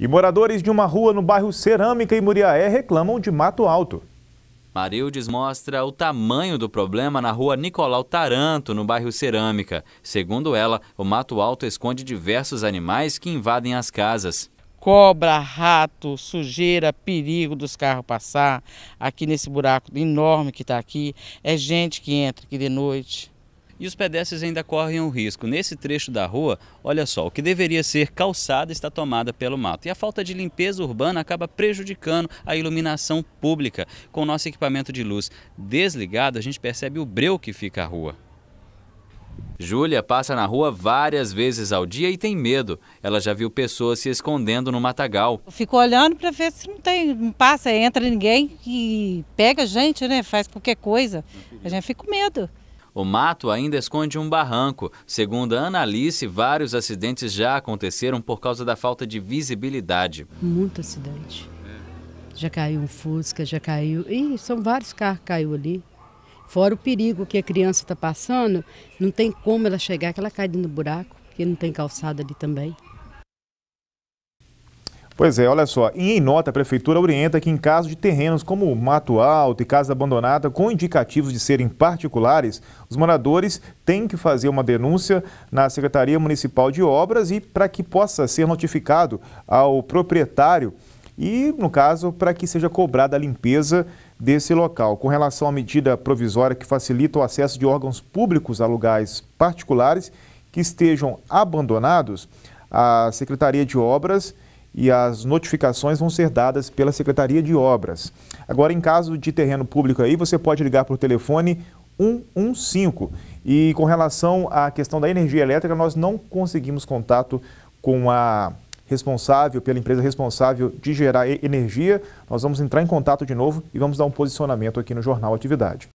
E moradores de uma rua no bairro Cerâmica e Muriaé reclamam de mato alto. Marildes mostra o tamanho do problema na rua Nicolau Taranto, no bairro Cerâmica. Segundo ela, o mato alto esconde diversos animais que invadem as casas. Cobra, rato, sujeira, perigo dos carros passar. Aqui nesse buraco enorme que está aqui, é gente que entra aqui de noite e os pedestres ainda correm um risco. Nesse trecho da rua, olha só, o que deveria ser calçada está tomada pelo mato. E a falta de limpeza urbana acaba prejudicando a iluminação pública. Com o nosso equipamento de luz desligado, a gente percebe o breu que fica a rua. Júlia passa na rua várias vezes ao dia e tem medo. Ela já viu pessoas se escondendo no matagal. Eu fico olhando para ver se não tem, não passa, entra ninguém e pega a gente, né? Faz qualquer coisa. A gente fica com medo. O mato ainda esconde um barranco. Segundo a Analice, vários acidentes já aconteceram por causa da falta de visibilidade. Muito acidente. É. Já caiu um Fusca, já caiu. Ih, são vários carros que caiu ali. Fora o perigo que a criança está passando, não tem como ela chegar, que ela cai dentro do buraco, porque não tem calçada ali também. Pois é, olha só. E em nota, a Prefeitura orienta que em caso de terrenos como mato alto e casa abandonada com indicativos de serem particulares, os moradores têm que fazer uma denúncia na Secretaria Municipal de Obras e para que possa ser notificado ao proprietário e, no caso, para que seja cobrada a limpeza desse local. Com relação à medida provisória que facilita o acesso de órgãos públicos a lugares particulares que estejam abandonados, a Secretaria de Obras e as notificações vão ser dadas pela Secretaria de Obras. Agora, em caso de terreno público aí, você pode ligar para o telefone 115. E com relação à questão da energia elétrica, nós não conseguimos contato com a responsável, pela empresa responsável de gerar energia. Nós vamos entrar em contato de novo e vamos dar um posicionamento aqui no Jornal Atividade.